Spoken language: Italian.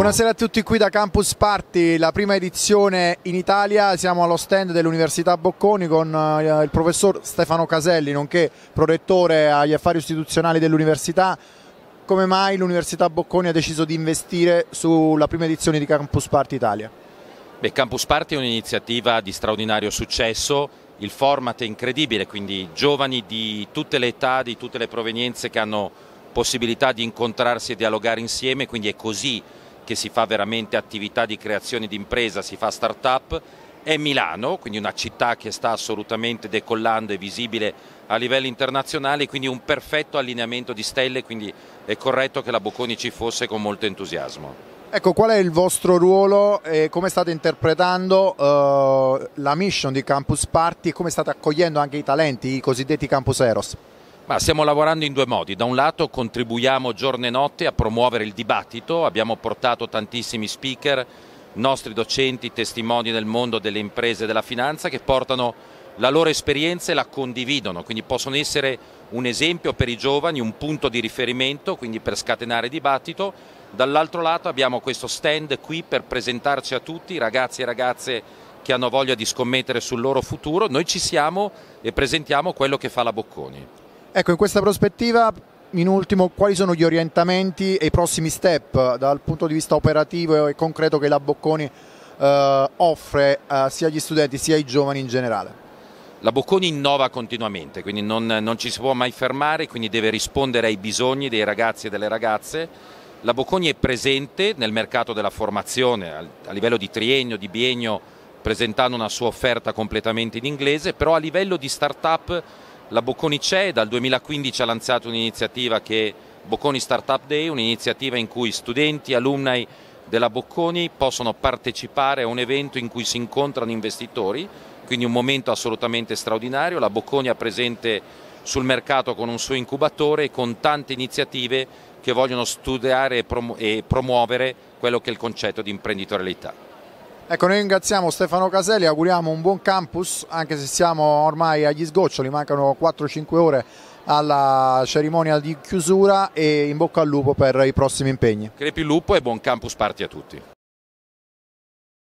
Buonasera a tutti qui da Campus Party, la prima edizione in Italia, siamo allo stand dell'Università Bocconi con eh, il professor Stefano Caselli, nonché prorettore agli affari istituzionali dell'Università. Come mai l'Università Bocconi ha deciso di investire sulla prima edizione di Campus Party Italia? Beh, Campus Party è un'iniziativa di straordinario successo, il format è incredibile, quindi giovani di tutte le età, di tutte le provenienze che hanno possibilità di incontrarsi e dialogare insieme, quindi è così perché si fa veramente attività di creazione di impresa, si fa start-up, è Milano, quindi una città che sta assolutamente decollando e visibile a livello internazionale, quindi un perfetto allineamento di stelle, quindi è corretto che la Bocconi ci fosse con molto entusiasmo. Ecco, qual è il vostro ruolo e come state interpretando uh, la mission di Campus Party e come state accogliendo anche i talenti, i cosiddetti Campus Eros? Ma stiamo lavorando in due modi, da un lato contribuiamo giorno e notte a promuovere il dibattito, abbiamo portato tantissimi speaker, nostri docenti, testimoni del mondo delle imprese e della finanza che portano la loro esperienza e la condividono, quindi possono essere un esempio per i giovani, un punto di riferimento, quindi per scatenare dibattito. Dall'altro lato abbiamo questo stand qui per presentarci a tutti, ragazzi e ragazze che hanno voglia di scommettere sul loro futuro, noi ci siamo e presentiamo quello che fa la Bocconi. Ecco, in questa prospettiva, in ultimo, quali sono gli orientamenti e i prossimi step eh, dal punto di vista operativo e concreto che la Bocconi eh, offre eh, sia agli studenti sia ai giovani in generale? La Bocconi innova continuamente, quindi non, non ci si può mai fermare, quindi deve rispondere ai bisogni dei ragazzi e delle ragazze. La Bocconi è presente nel mercato della formazione a livello di triennio, di biennio, presentando una sua offerta completamente in inglese, però a livello di start-up la Bocconi c'è, dal 2015 ha lanciato un'iniziativa che è Bocconi Startup Day, un'iniziativa in cui studenti, alumni della Bocconi possono partecipare a un evento in cui si incontrano investitori, quindi un momento assolutamente straordinario. La Bocconi è presente sul mercato con un suo incubatore e con tante iniziative che vogliono studiare e, promuovere quello che è il concetto di imprenditorialità. Ecco, noi ringraziamo Stefano Caselli, auguriamo un buon campus, anche se siamo ormai agli sgoccioli, mancano 4-5 ore alla cerimonia di chiusura e in bocca al lupo per i prossimi impegni. Crepi il lupo e buon campus parti a tutti.